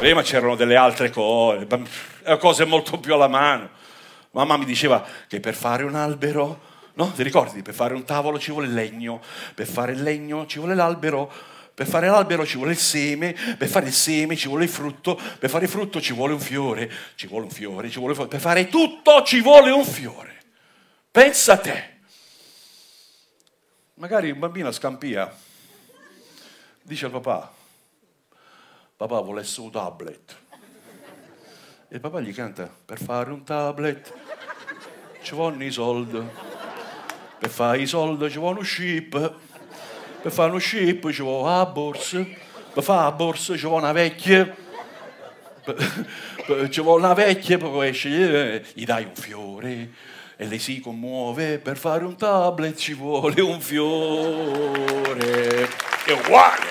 prima c'erano delle altre cose, eh, cose molto più alla mano. Mamma mi diceva che per fare un albero, no? Ti ricordi? Per fare un tavolo ci vuole il legno, per fare il legno ci vuole l'albero, per fare l'albero ci vuole il seme, per fare il seme ci vuole il frutto, per fare il frutto ci vuole un fiore, ci vuole un fiore, ci vuole un fiore, per fare tutto ci vuole un fiore. Pensa a te. Magari un bambino a scampia, dice al papà, papà volesse un tablet. E papà gli canta, per fare un tablet ci vogliono i soldi, per fare i soldi ci vuole uno ship, per fare un ship ci vuole la borsa, per fare la borsa ci vuole una vecchia, ci vuole una vecchia, poi esce, gli dai un fiore e lei si commuove, per fare un tablet ci vuole un fiore. È uguale!